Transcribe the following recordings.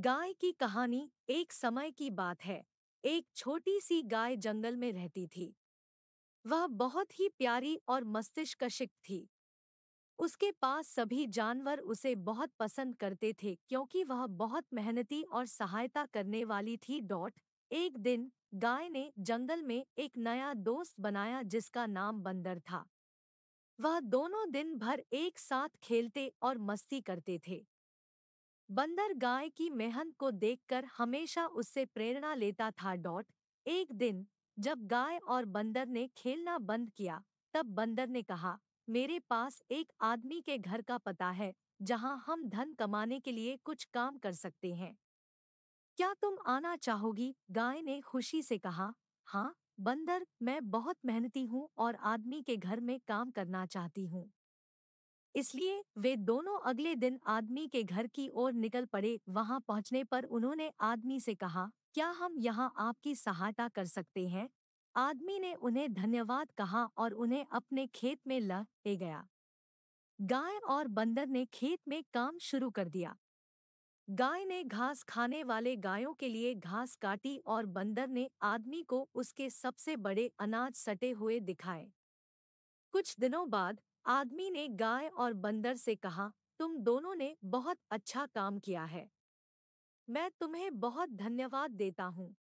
गाय की कहानी एक समय की बात है एक छोटी सी गाय जंगल में रहती थी वह बहुत ही प्यारी और मस्तिष्कशिक थी उसके पास सभी जानवर उसे बहुत पसंद करते थे क्योंकि वह बहुत मेहनती और सहायता करने वाली थी डॉट एक दिन गाय ने जंगल में एक नया दोस्त बनाया जिसका नाम बंदर था वह दोनों दिन भर एक साथ खेलते और मस्ती करते थे बंदर गाय की मेहनत को देखकर हमेशा उससे प्रेरणा लेता था डॉट एक दिन जब गाय और बंदर ने खेलना बंद किया तब बंदर ने कहा मेरे पास एक आदमी के घर का पता है जहां हम धन कमाने के लिए कुछ काम कर सकते हैं क्या तुम आना चाहोगी गाय ने खुशी से कहा हाँ बंदर मैं बहुत मेहनती हूँ और आदमी के घर में काम करना चाहती हूँ इसलिए वे दोनों अगले दिन आदमी के घर की ओर निकल पड़े वहां पहुंचने पर उन्होंने आदमी से कहा क्या हम यहां आपकी सहायता कर सकते हैं आदमी ने उन्हें धन्यवाद कहा और उन्हें अपने खेत में ले गया गाय और बंदर ने खेत में काम शुरू कर दिया गाय ने घास खाने वाले गायों के लिए घास काटी और बंदर ने आदमी को उसके सबसे बड़े अनाज सटे हुए दिखाए कुछ दिनों बाद आदमी ने गाय और बंदर से कहा तुम दोनों ने बहुत अच्छा काम किया है मैं तुम्हें बहुत धन्यवाद देता हूँ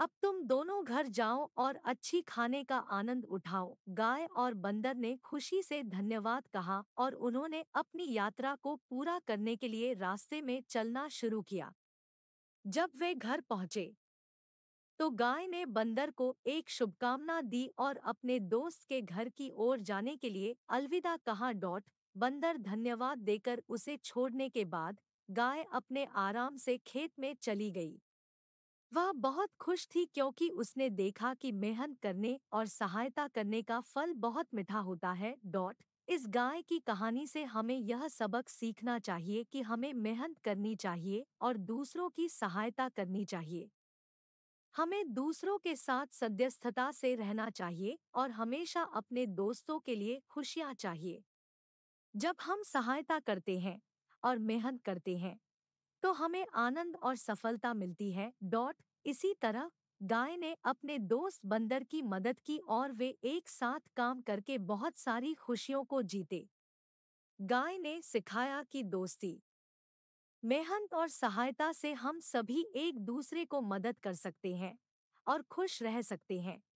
अब तुम दोनों घर जाओ और अच्छी खाने का आनंद उठाओ गाय और बंदर ने खुशी से धन्यवाद कहा और उन्होंने अपनी यात्रा को पूरा करने के लिए रास्ते में चलना शुरू किया जब वे घर पहुंचे तो गाय ने बंदर को एक शुभकामना दी और अपने दोस्त के घर की ओर जाने के लिए अलविदा कहा डॉट बंदर धन्यवाद देकर उसे छोड़ने के बाद गाय अपने आराम से खेत में चली गई वह बहुत खुश थी क्योंकि उसने देखा कि मेहनत करने और सहायता करने का फल बहुत मीठा होता है डॉट इस गाय की कहानी से हमें यह सबक सीखना चाहिए कि हमें मेहनत करनी चाहिए और दूसरों की सहायता करनी चाहिए हमें दूसरों के साथ सदस्यता से रहना चाहिए और हमेशा अपने दोस्तों के लिए खुशियाँ चाहिए जब हम सहायता करते हैं और मेहनत करते हैं तो हमें आनंद और सफलता मिलती है डॉट इसी तरह गाय ने अपने दोस्त बंदर की मदद की और वे एक साथ काम करके बहुत सारी खुशियों को जीते गाय ने सिखाया कि दोस्ती मेहनत और सहायता से हम सभी एक दूसरे को मदद कर सकते हैं और खुश रह सकते हैं